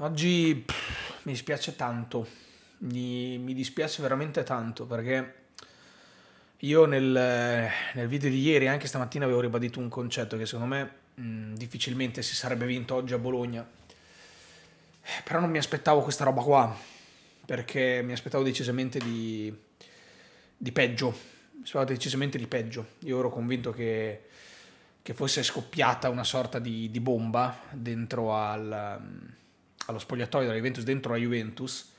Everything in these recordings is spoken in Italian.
Oggi pff, mi dispiace tanto, mi, mi, dispiace veramente tanto perché io nel, nel, video di ieri, anche stamattina, avevo ribadito un concetto che secondo me mh, difficilmente si sarebbe vinto oggi a Bologna. Però non mi aspettavo questa roba qua, perché mi aspettavo decisamente di, di peggio. Mi aspettavo decisamente di peggio. Io ero convinto che, che fosse scoppiata una sorta di, di bomba dentro al allo spogliatoio della Juventus dentro la Juventus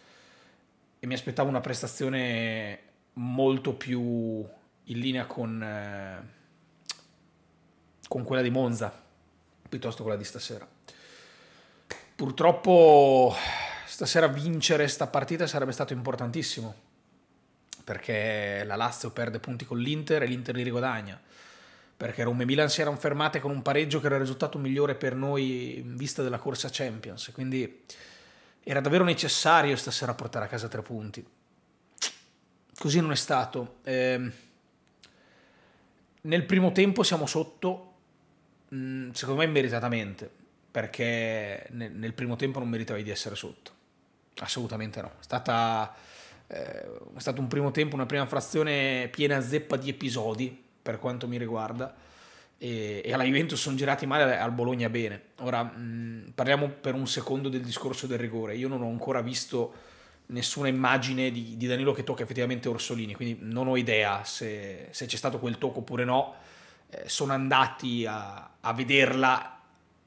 e mi aspettavo una prestazione molto più in linea con, eh, con quella di Monza piuttosto che quella di stasera. Purtroppo stasera vincere questa partita sarebbe stato importantissimo perché la Lazio perde punti con l'Inter e l'Inter li rigodagna perché Roma e Milan si erano fermate con un pareggio che era il risultato migliore per noi in vista della corsa Champions, quindi era davvero necessario stasera portare a casa tre punti. Così non è stato. Eh, nel primo tempo siamo sotto, mm, secondo me meritatamente, perché nel primo tempo non meritavi di essere sotto, assolutamente no. È stata... Eh, è stato un primo tempo, una prima frazione piena zeppa di episodi, per quanto mi riguarda e, alla Juventus sono girati male, al Bologna bene. Ora mh, parliamo per un secondo del discorso del rigore. Io non ho ancora visto nessuna immagine di, di Danilo che tocca effettivamente Orsolini, quindi non ho idea se, se c'è stato quel tocco oppure no. Eh, sono andati a, a, vederla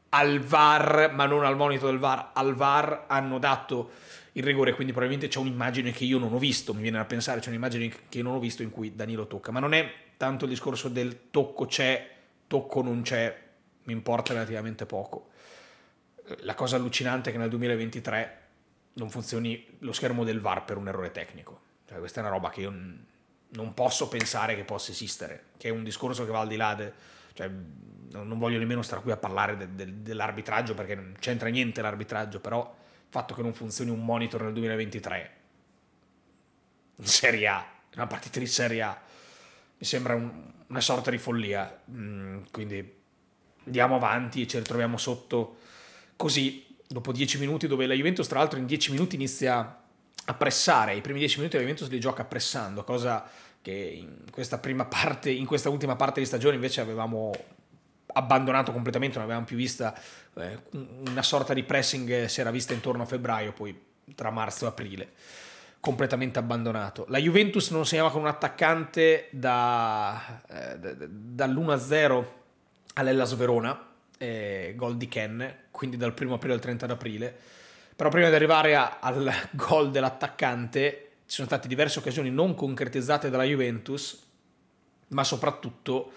al VAR, ma non al monito del VAR, al VAR hanno dato il rigore, quindi probabilmente c'è un'immagine che io non ho visto, mi viene da pensare, c'è un'immagine che io non ho visto in cui Danilo tocca, ma non è tanto il discorso del tocco c'è, tocco non c'è, mi importa relativamente poco. La cosa allucinante è che nel 2023 non funzioni lo schermo del VAR per un errore tecnico. Cioè, questa è una roba che io non posso pensare che possa esistere, che è un discorso che va al di là del... Cioè, non voglio nemmeno stare qui a parlare de, de, dell'arbitraggio perché non c'entra niente l'arbitraggio, però il fatto che non funzioni un monitor nel 2023 in Serie A, in una partita di Serie A, mi sembra un, una sorta di follia. Mm, quindi andiamo avanti e ci ritroviamo sotto così dopo 10 minuti dove la Juventus tra l'altro in 10 minuti inizia a pressare, i primi 10 minuti la Juventus li gioca pressando, cosa che in questa prima parte, in questa ultima parte di stagione invece avevamo abbandonato completamente, non avevamo più vista eh, una sorta di pressing eh, si era vista intorno a febbraio, poi tra marzo e aprile completamente abbandonato. La Juventus non segnava con un attaccante da, eh, dall'1-0 all'Ellas Verona, eh, gol di Ken, quindi dal 1 aprile al 30 aprile. Però prima di arrivare a, al gol dell'attaccante ci sono state diverse occasioni non concretizzate dalla Juventus, ma soprattutto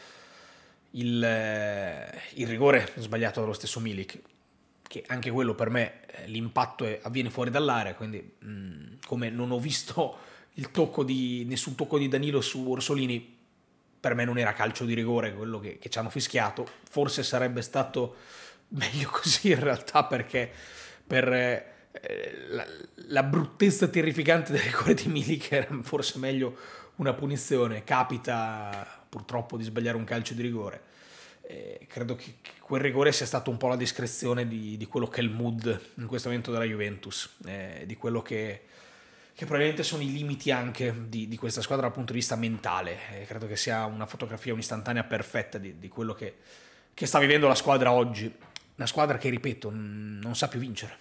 il, eh, il rigore sbagliato dallo stesso Milik che anche quello per me eh, l'impatto è, avviene fuori dall'area, quindi mh, mm, come non ho visto tocco di, nessun tocco di Danilo su Orsolini, per me non era calcio di rigore quello che, che ci hanno fischiato, forse sarebbe stato meglio così in realtà perché per eh, la, la, bruttezza terrificante del rigore di Milik era forse meglio una punizione, capita purtroppo di sbagliare un calcio di rigore eh, credo che, che, quel rigore sia stato un po' la descrizione di, di, quello che è il mood in questo momento della Juventus, eh, di quello che, che, probabilmente sono i limiti anche di, di, questa squadra dal punto di vista mentale. Eh, credo che sia una fotografia, un'istantanea perfetta di, di quello che, che, sta vivendo la squadra oggi. Una squadra che, ripeto, non sa più vincere.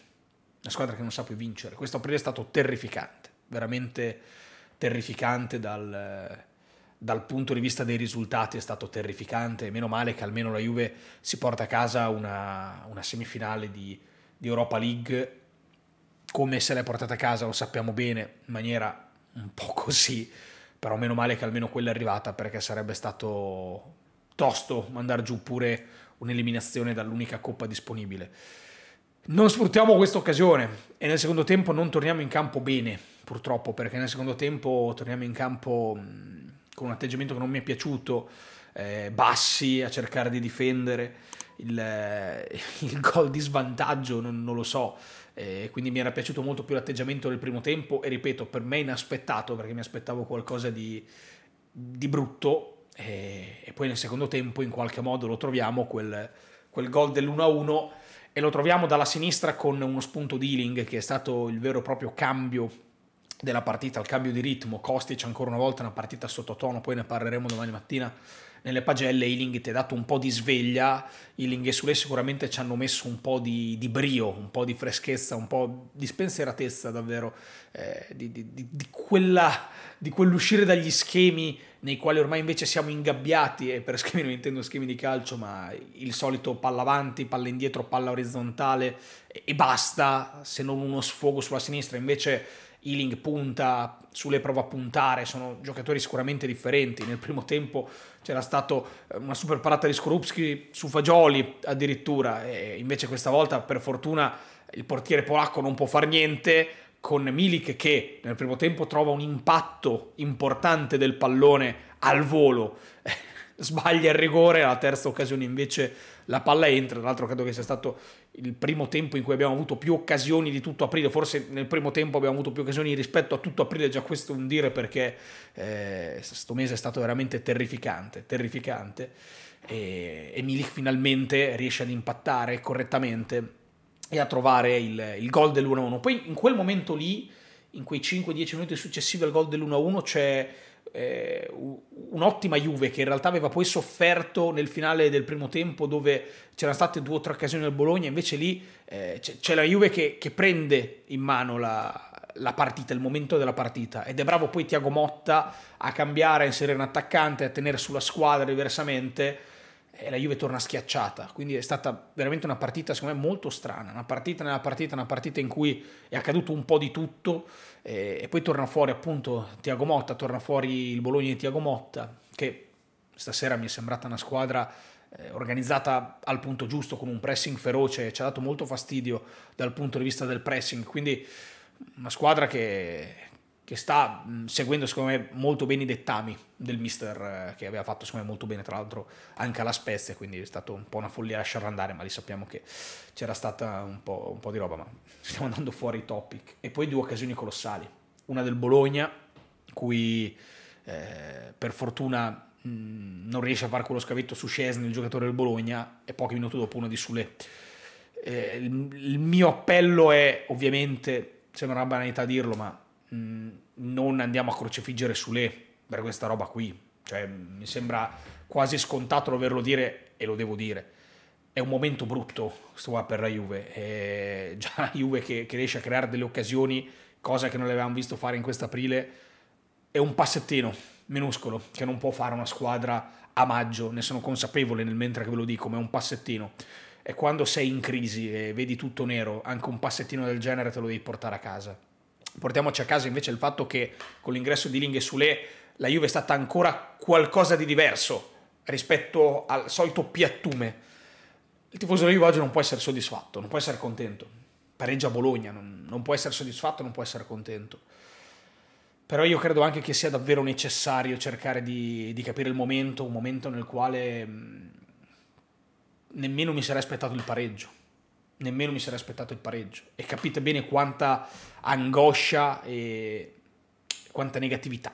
Una squadra che non sa più vincere. Questo aprile è stato terrificante, veramente terrificante dal dal punto di vista dei risultati è stato terrificante, meno male che almeno la Juve si porta a casa una, una semifinale di, di Europa League come se l'è portata a casa, lo sappiamo bene, in maniera un po' così, però meno male che almeno quella è arrivata perché sarebbe stato tosto mandare giù pure un'eliminazione dall'unica coppa disponibile. Non sfruttiamo questa occasione e nel secondo tempo non torniamo in campo bene, purtroppo, perché nel secondo tempo torniamo in campo con un atteggiamento che non mi è piaciuto, eh, bassi a cercare di difendere il, eh, il gol di svantaggio, non, non lo so. Eh, quindi mi era piaciuto molto più l'atteggiamento del primo tempo e ripeto, per me inaspettato perché mi aspettavo qualcosa di, di brutto e, e, poi nel secondo tempo in qualche modo lo troviamo quel, quel gol dell'1-1 e lo troviamo dalla sinistra con uno spunto di healing che è stato il vero e proprio cambio della partita, il cambio di ritmo, Kostic ancora una volta una partita sottotono, poi ne parleremo domani mattina nelle pagelle, Ealing ti ha dato un po' di sveglia, Ealing e Sule sicuramente ci hanno messo un po' di, di, brio, un po' di freschezza, un po' di spensieratezza davvero, eh, di, di, quella, di, quell'uscire dagli schemi nei quali ormai invece siamo ingabbiati, e per schemi non intendo schemi di calcio, ma il solito palla avanti, palla indietro, palla orizzontale e basta, se non uno sfogo sulla sinistra, invece Ealing punta, sulle prova a puntare, sono giocatori sicuramente differenti. Nel primo tempo c'era stata eh, una super parata di Skorupski su Fagioli addirittura, e invece questa volta per fortuna il portiere polacco non può fare niente con Milik che nel primo tempo trova un impatto importante del pallone al volo sbaglia il rigore, alla terza occasione invece la palla entra, tra l'altro credo che sia stato il primo tempo in cui abbiamo avuto più occasioni di tutto aprile, forse nel primo tempo abbiamo avuto più occasioni rispetto a tutto aprile, già questo è un dire perché eh, mese è stato veramente terrificante, terrificante e, e Milik finalmente riesce ad impattare correttamente e a trovare il, il gol dell'1-1. Poi in quel momento lì, in quei 5-10 minuti successivi al gol dell'1-1 c'è eh, un'ottima Juve che in realtà aveva poi sofferto nel finale del primo tempo dove c'erano state due o tre occasioni del Bologna, invece lì eh, c'è la Juve che, che, prende in mano la, la, partita, il momento della partita ed è bravo poi Tiago Motta a cambiare, a inserire un attaccante, a tenere sulla squadra diversamente e la Juve torna schiacciata. Quindi è stata veramente una partita, secondo me, molto strana. Una partita nella partita, una partita in cui è accaduto un po' di tutto eh, e poi torna fuori appunto Tiago Motta, torna fuori il Bologna di Tiago Motta, che stasera mi è sembrata una squadra eh, organizzata al punto giusto, con un pressing feroce, ci ha dato molto fastidio dal punto di vista del pressing. Quindi una squadra che, che sta mm, seguendo secondo me molto bene i dettami del mister eh, che aveva fatto secondo me molto bene tra l'altro anche alla Spezia quindi è stata un po' una follia lasciarlo andare ma lì sappiamo che c'era stata un po', un po', di roba ma stiamo andando fuori i topic e poi due occasioni colossali una del Bologna cui eh, per fortuna mh, mm, non riesce a fare quello scavetto su Scesni il giocatore del Bologna e pochi minuti dopo una di Sule eh, il, il mio appello è ovviamente sembra una banalità dirlo ma Mm, non andiamo a crocifiggere su Sule per questa roba qui. Cioè, mi sembra quasi scontato doverlo dire e lo devo dire. È un momento brutto questo qua per la Juve. È già la Juve che, che riesce a creare delle occasioni, cosa che non le avevamo visto fare in quest'aprile, è un passettino minuscolo che non può fare una squadra a maggio, ne sono consapevole nel mentre che ve lo dico, ma è un passettino. E quando sei in crisi e vedi tutto nero, anche un passettino del genere te lo devi portare a casa. Portiamoci a casa invece il fatto che con l'ingresso di Ling e Sule la Juve è stata ancora qualcosa di diverso rispetto al solito piattume. Il tifoso della Juve oggi non può essere soddisfatto, non può essere contento. Pareggia Bologna, non, non può essere soddisfatto, non può essere contento. Però io credo anche che sia davvero necessario cercare di, di capire il momento, un momento nel quale mh, mm, nemmeno mi sarei aspettato il pareggio nemmeno mi sarei aspettato il pareggio. E capite bene quanta angoscia e quanta negatività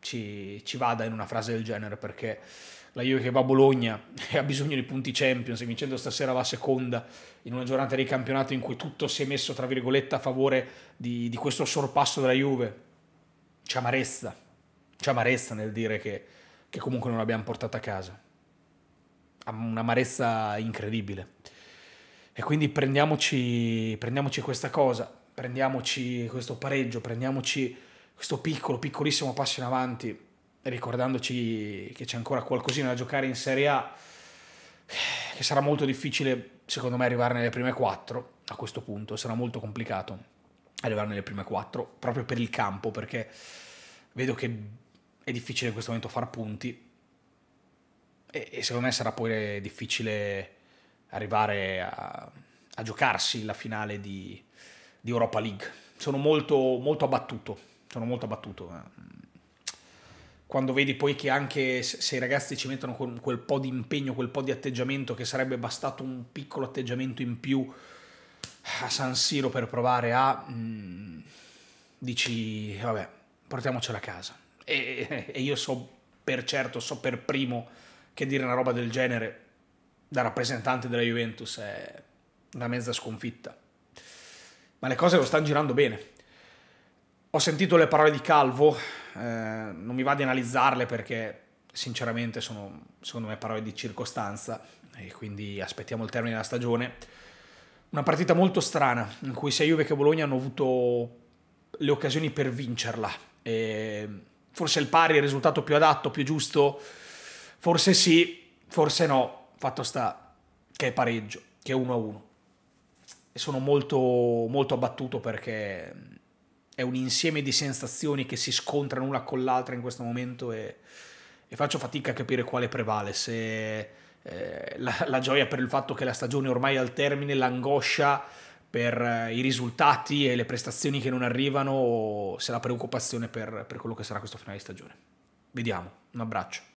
ci, ci vada in una frase del genere, perché la Juve che va a Bologna e ha bisogno di punti Champions, e vincendo stasera va seconda in una giornata di campionato in cui tutto si è messo, tra virgolette, a favore di, di questo sorpasso della Juve, c'è amarezza, c'è amarezza nel dire che, che comunque non l'abbiamo portata a casa. un'amarezza incredibile. E quindi prendiamoci, prendiamoci questa cosa, prendiamoci questo pareggio, prendiamoci questo piccolo, piccolissimo passo in avanti, ricordandoci che c'è ancora qualcosina da giocare in Serie A, che sarà molto difficile, secondo me, arrivare nelle prime quattro a questo punto, sarà molto complicato arrivare nelle prime quattro, proprio per il campo, perché vedo che è difficile in questo momento far punti e, e secondo me sarà poi difficile arrivare a, a giocarsi la finale di, di, Europa League. Sono molto, molto abbattuto, sono molto abbattuto. Quando vedi poi che anche se i ragazzi ci mettono quel po' di impegno, quel po' di atteggiamento, che sarebbe bastato un piccolo atteggiamento in più a San Siro per provare a... Mh, mm, dici, vabbè, portiamocela a casa. E, e io so per certo, so per primo che dire una roba del genere da rappresentante della Juventus è una mezza sconfitta. Ma le cose lo stanno girando bene. Ho sentito le parole di Calvo, eh, non mi va di analizzarle perché sinceramente sono secondo me parole di circostanza e quindi aspettiamo il termine della stagione. Una partita molto strana in cui sia Juve che Bologna hanno avuto le occasioni per vincerla. E forse il pari è il risultato più adatto, più giusto? Forse sì, forse no fatto sta che è pareggio, che è 1 a 1. E sono molto, molto abbattuto perché mm, è un insieme di sensazioni che si scontrano una con l'altra in questo momento e, e, faccio fatica a capire quale prevale, se eh, la, la, gioia per il fatto che la stagione ormai è al termine, l'angoscia per eh, i risultati e le prestazioni che non arrivano o se la preoccupazione per, per quello che sarà questo finale di stagione. Vediamo, un abbraccio.